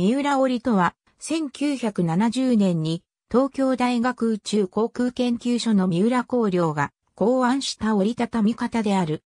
三浦織とは、1970年に東京大学宇宙航空研究所の三浦光良が考案した折りたたみ方である。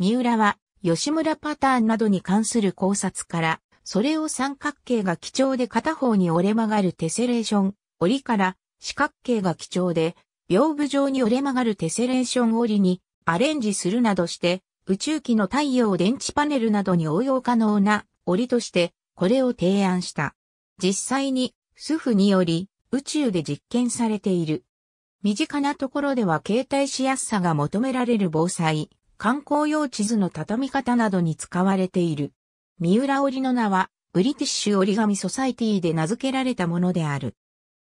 三浦は吉村パターンなどに関する考察から、それを三角形が基調で片方に折れ曲がるテセレーション、折りから四角形が基調で、屏風状に折れ曲がるテセレーション折りにアレンジするなどして、宇宙機の太陽電池パネルなどに応用可能な折りとしてこれを提案した。実際に、スフにより、宇宙で実験されている。身近なところでは携帯しやすさが求められる防災、観光用地図の畳み方などに使われている。三浦織の名は、ブリティッシュ折り紙ソサイティで名付けられたものである。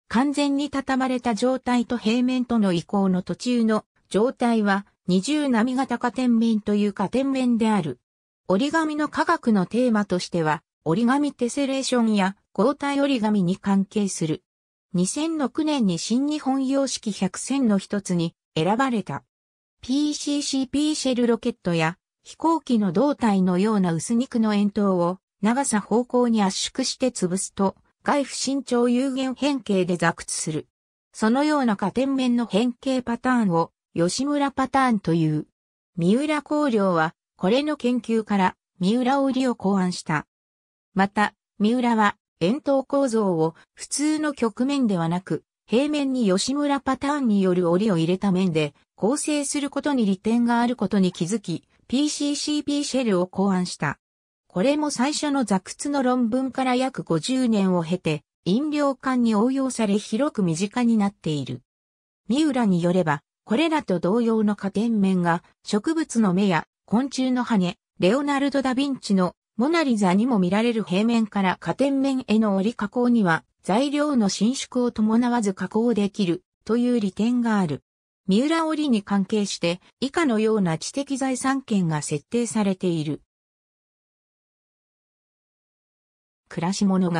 完全に畳まれた状態と平面との移行の途中の状態は二重波型加点面という加点面である。折り紙の科学のテーマとしては折り紙テセレーションや交代折り紙に関係する。2006年に新日本様式100選の一つに選ばれた。PCCP シェルロケットや飛行機の胴体のような薄肉の円筒を長さ方向に圧縮して潰すと外不身長有限変形で座屈する。そのような加点面の変形パターンを吉村パターンという。三浦光良はこれの研究から三浦織を考案した。また、三浦は円筒構造を普通の局面ではなく、平面に吉村パターンによる折を入れた面で構成することに利点があることに気づき、p c c p シェルを考案した。これも最初の座屈の論文から約50年を経て、飲料管に応用され広く身近になっている。三浦によれば、これらと同様の加点面が植物の芽や昆虫の羽、レオナルド・ダ・ヴィンチのモナリザにも見られる平面から下点面への折り加工には材料の伸縮を伴わず加工できるという利点がある。三浦織に関係して以下のような知的財産権が設定されている。暮らし物語、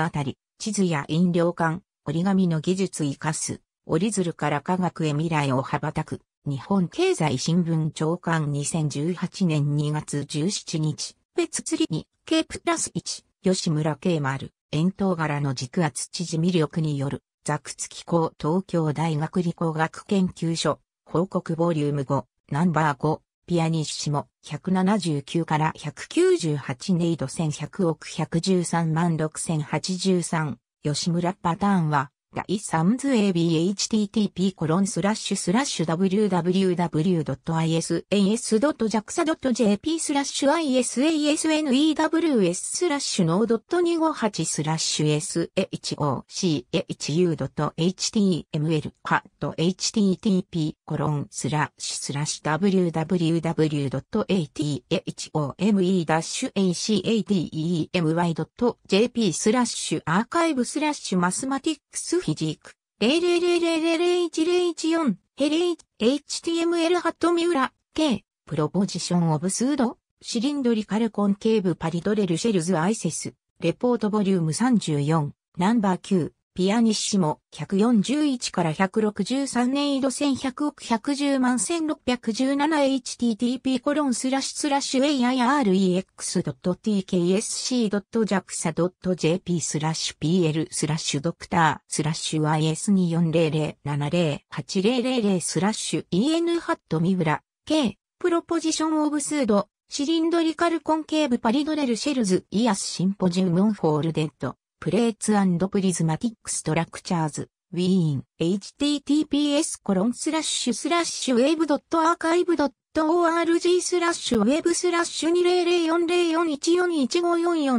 地図や飲料館、折り紙の技術活かす、折り鶴から科学へ未来を羽ばたく、日本経済新聞長官2018年2月17日、別釣りに、K プラス1、吉村慶丸、円筒柄の軸圧縮み力による、ザクツ機構東京大学理工学研究所、報告ボリューム5、ナンバー5、ピアニッシモ、179から198ネイド1100億113万6083、吉村パターンは、第3ズ abhttp コロンスラッシュスラッシュ www.isans.jaxa.jp スラッシュ isasnews スラッシュノード .258 スラッシュ s h o c h u h t m l ハット http コロンスラッシュスラッシュ www.athome-academy.jp スラッシュアーカイブスラッシュマスマティックスフィジーク、0 0 0 0 0 1 0 1 4ヘリ HTML ハットミューラ、K、プロポジションオブスード、シリンドリカルコンケーブパリドレルシェルズアイセス、レポートボリューム34、ナンバー9、ピアニッシモ、141から163年井戸1100億110万 1617http コロンスラッシュスラッシュ airex.tksc.jaxa.jp スラッシュ pl スラッシュドクタースラッシュ i s 2 4 0 0 7 0 8 0 0スラッシュ en ハット三浦 k プロポジションオブスードシリンドリカルコンケーブパリドレルシェルズイアスシンポジウムオンフォールデッドプレーツプリズマティックストラクチャーズ。ウィーン、https コロンスラッシュスラッシュウェブドットアーカイブドット org スラッシュウェブスラッシュ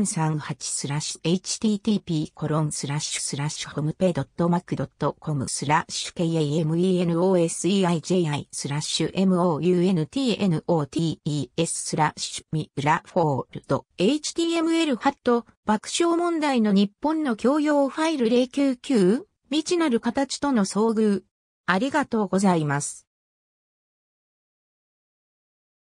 20040414154438スラッシュ http コロンスラッシュスラッシュホームペイドットマックドットコムスラッシュ kamenosei.ji スラッシュ mountnotes スラッシュミラフォールド html ハット爆笑問題の日本の教養ファイル099未知なる形との遭遇。ありがとうございます。